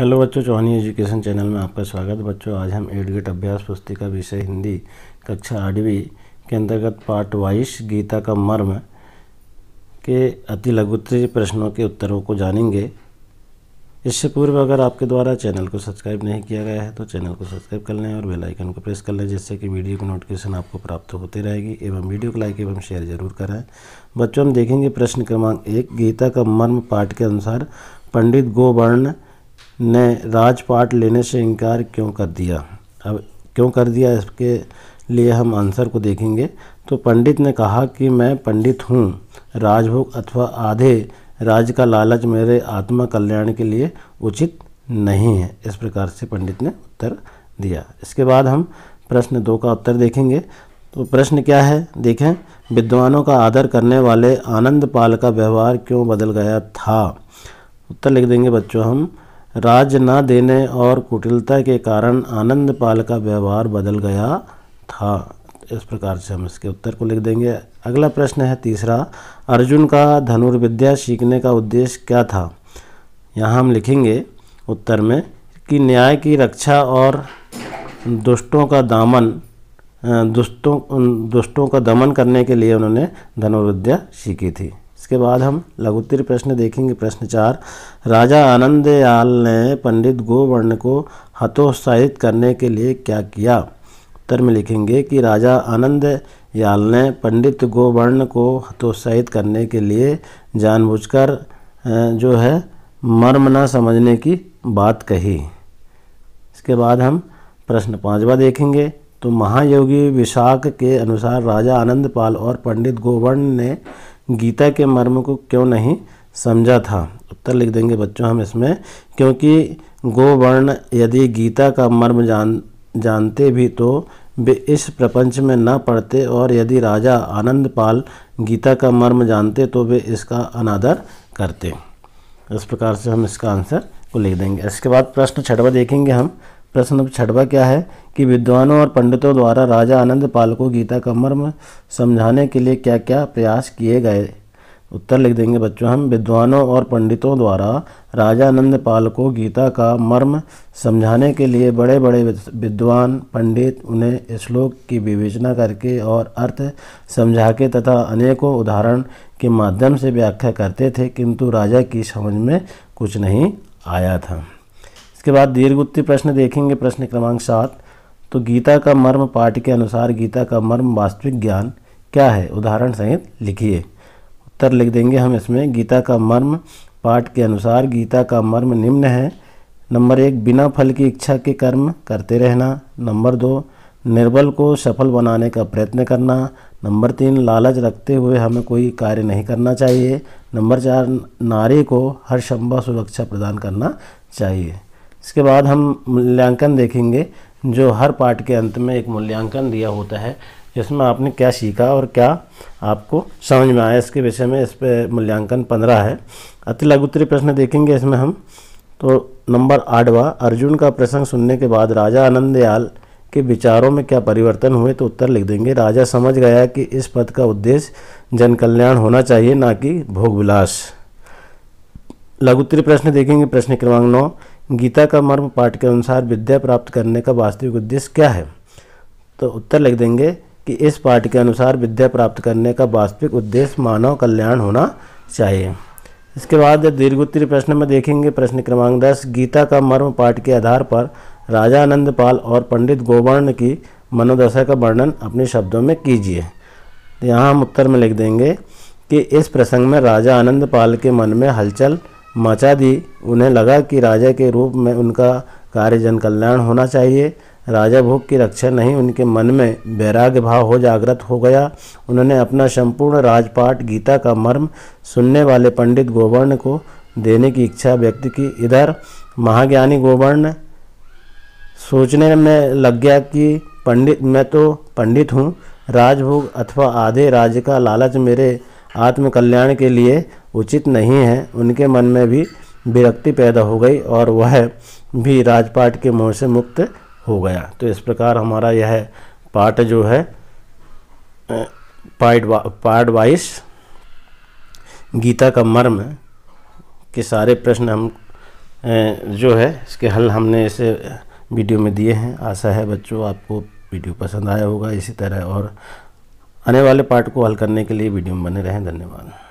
hello बच्चों चौहानी education channel में आपका स्वागत बच्चों आज हम एडगेट गेट अभ्यास पुस्तिका विषय हिंदी कक्षा आठवीं के अंतर्गत पार्ट वाइस गीता का मर्म के अति लघुतरी प्रश्नों के उत्तरों को जानेंगे इससे पूर्व अगर आपके द्वारा चैनल को सब्सक्राइब नहीं किया गया है तो चैनल को सब्सक्राइब कर लें और बेलाइकन को प्रेस कर लें जिससे कि वीडियो की नोटिफिकेशन आपको प्राप्त होती रहेगी एवं वीडियो को लाइक एवं शेयर जरूर करें बच्चों हम देखेंगे प्रश्न क्रमांक एक गीता का मर्म पाठ के अनुसार पंडित गोवर्ण ने राजपाट लेने से इनकार क्यों कर दिया अब क्यों कर दिया इसके लिए हम आंसर को देखेंगे तो पंडित ने कहा कि मैं पंडित हूँ राजभोग अथवा आधे राज का लालच मेरे आत्मा कल्याण के लिए उचित नहीं है इस प्रकार से पंडित ने उत्तर दिया इसके बाद हम प्रश्न दो का उत्तर देखेंगे तो प्रश्न क्या है देखें विद्वानों का आदर करने वाले आनंद पाल का व्यवहार क्यों बदल गया था उत्तर लिख देंगे बच्चों हम राज न देने और कुटिलता के कारण आनंदपाल का व्यवहार बदल गया था इस प्रकार से हम इसके उत्तर को लिख देंगे अगला प्रश्न है तीसरा अर्जुन का धनुर्विद्या सीखने का उद्देश्य क्या था यहाँ हम लिखेंगे उत्तर में कि न्याय की रक्षा और दुष्टों का दामन दुष्टों दुष्टों का दमन करने के लिए उन्होंने धनुर्विद्या सीखी थी इसके बाद हम लघुत्तरी प्रश्न देखेंगे प्रश्न चार राजा आनंदयाल ने पंडित गोवर्ण को हतोत्साहित करने के लिए क्या किया उत्तर में लिखेंगे कि राजा आनंदयाल ने पंडित गोवर्ण को हतोत्साहित करने के लिए जानबूझकर जो है मर्म न समझने की बात कही इसके बाद हम प्रश्न पाँचवा देखेंगे तो महायोगी विशाख के अनुसार राजा आनंदपाल और पंडित गोवर्ण ने गीता के मर्म को क्यों नहीं समझा था उत्तर लिख देंगे बच्चों हम इसमें क्योंकि गोवर्ण यदि गीता का मर्म जान जानते भी तो वे इस प्रपंच में न पढ़ते और यदि राजा आनंदपाल गीता का मर्म जानते तो वे इसका अनादर करते इस प्रकार से हम इसका आंसर को लिख देंगे इसके बाद प्रश्न छठवा देखेंगे हम प्रश्न छठवा क्या है कि विद्वानों और पंडितों द्वारा राजा आनंद पाल को गीता का मर्म समझाने के लिए क्या क्या प्रयास किए गए उत्तर लिख देंगे बच्चों हम विद्वानों और पंडितों द्वारा राजा आनंद पाल को गीता का मर्म समझाने के लिए बड़े बड़े विद्वान पंडित उन्हें श्लोक की विवेचना करके और अर्थ समझा के तथा अनेकों उदाहरण के माध्यम से व्याख्या करते थे किंतु राजा की समझ में कुछ नहीं आया था इसके बाद दीर्घ प्रश्न देखेंगे प्रश्न क्रमांक सात तो गीता का मर्म पाठ के अनुसार गीता का मर्म वास्तविक ज्ञान क्या है उदाहरण सहित लिखिए उत्तर लिख देंगे हम इसमें गीता का मर्म पाठ के अनुसार गीता का मर्म निम्न है नंबर एक बिना फल की इच्छा के कर्म करते रहना नंबर दो निर्बल को सफल बनाने का प्रयत्न करना नंबर तीन लालच रखते हुए हमें कोई कार्य नहीं करना चाहिए नंबर चार नारी को हर संभव सुरक्षा प्रदान करना चाहिए इसके बाद हम मूल्यांकन देखेंगे जो हर पार्ट के अंत में एक मूल्यांकन दिया होता है जिसमें आपने क्या सीखा और क्या आपको समझ में आया इसके विषय में इस पर मूल्यांकन पंद्रह है अति लघुत्तरी प्रश्न देखेंगे इसमें हम तो नंबर आठवा अर्जुन का प्रसंग सुनने के बाद राजा आनंदयाल के विचारों में क्या परिवर्तन हुए तो उत्तर लिख देंगे राजा समझ गया कि इस पद का उद्देश्य जनकल्याण होना चाहिए ना कि भोगविलास लघुत्तरी प्रश्न देखेंगे प्रश्न क्रमांक नौ गीता का मर्म पाठ के अनुसार विद्या प्राप्त करने का वास्तविक उद्देश्य क्या है तो उत्तर लिख देंगे कि इस पाठ के अनुसार विद्या प्राप्त करने का वास्तविक उद्देश्य मानव कल्याण होना चाहिए इसके बाद दीर्घ प्रश्न में देखेंगे प्रश्न क्रमांक दस गीता का मर्म पाठ के आधार पर राजा आनंदपाल और पंडित गोवर्ण की मनोदशा का वर्णन अपने शब्दों में कीजिए यहाँ हम उत्तर में लिख देंगे कि इस प्रसंग में राजा आनंदपाल के मन में हलचल मचा दी उन्हें लगा कि राजा के रूप में उनका कार्य जन कल्याण होना चाहिए राजा भोग की रक्षा नहीं उनके मन में वैराग्य भाव हो जागृत हो गया उन्होंने अपना संपूर्ण राजपाट गीता का मर्म सुनने वाले पंडित गोवर्ण को देने की इच्छा व्यक्त की इधर महाज्ञानी गोवर्ण सोचने में लग गया कि पंडित मैं तो पंडित हूँ राजभोग अथवा आधे राज्य का लालच मेरे आत्मकल्याण के लिए उचित नहीं है उनके मन में भी विरक्ति पैदा हो गई और वह भी राजपाट के मोह से मुक्त हो गया तो इस प्रकार हमारा यह पाठ जो है पार्ट वा, पार्ट वाइस गीता का मर्म के सारे प्रश्न हम जो है इसके हल हमने इसे वीडियो में दिए हैं आशा है बच्चों आपको वीडियो पसंद आया होगा इसी तरह और आने वाले पार्ट को हल करने के लिए वीडियो में बने रहें धन्यवाद